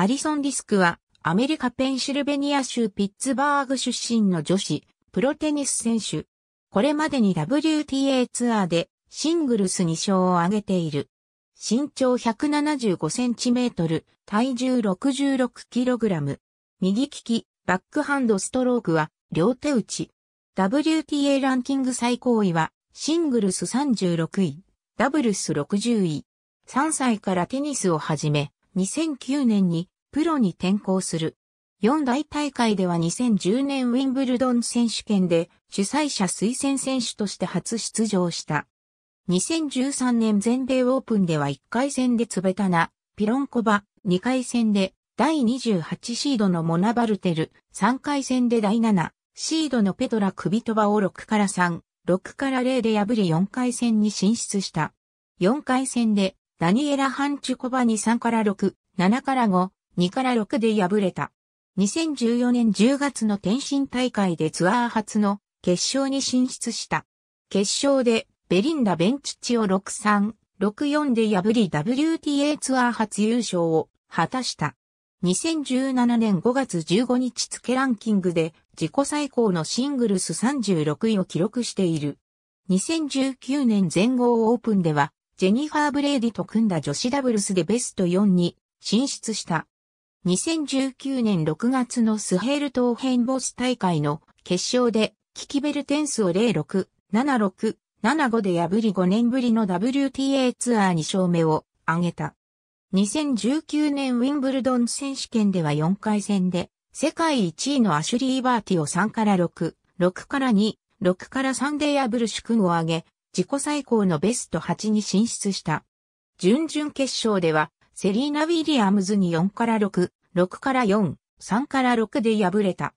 アリソン・ディスクは、アメリカペンシルベニア州ピッツバーグ出身の女子、プロテニス選手。これまでに WTA ツアーでシングルス2勝を挙げている。身長175センチメートル、体重66キログラム。右利き、バックハンドストロークは両手打ち。WTA ランキング最高位はシングルス36位、ダブルス60位。3歳からテニスを始め、2009年にプロに転向する。四大大会では2010年ウィンブルドン選手権で主催者推薦選手として初出場した。2013年全米オープンでは1回戦でツベタナ、ピロンコバ、2回戦で第28シードのモナバルテル、3回戦で第7、シードのペトラ・クビトバを6から3、6から0で破り4回戦に進出した。4回戦でダニエラ・ハンチュコバに3から6、7から5、2から6で敗れた。2014年10月の天津大会でツアー初の決勝に進出した。決勝でベリンダ・ベンチッチを6-3、6-4で破り WTA ツアー初優勝を果たした。2017年5月15日付ランキングで自己最高のシングルス36位を記録している。2019年全豪オープンではジェニファー・ブレイディと組んだ女子ダブルスでベスト4に進出した。2019年6月のスヘールヘンボス大会の決勝で、キキベルテンスを06、76、75で破り5年ぶりの WTA ツアーに勝目を挙げた。2019年ウィンブルドン選手権では4回戦で、世界1位のアシュリー・バーティを3から6、6から2、6から3で破る主君を挙げ、自己最高のベスト8に進出した。準々決勝では、セリーナ・ウィリアムズに4から6、6から4、3から6で敗れた。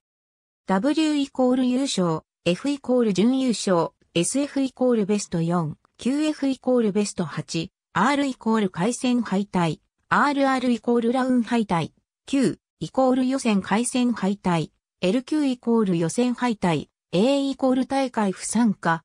W イコール優勝、F イコール準優勝、SF イコールベスト4、QF イコールベスト8、R イコール回戦敗退、RR イコールラウン敗退、Q イコール予選回戦敗退、LQ イコール予選敗退、A イコール大会不参加、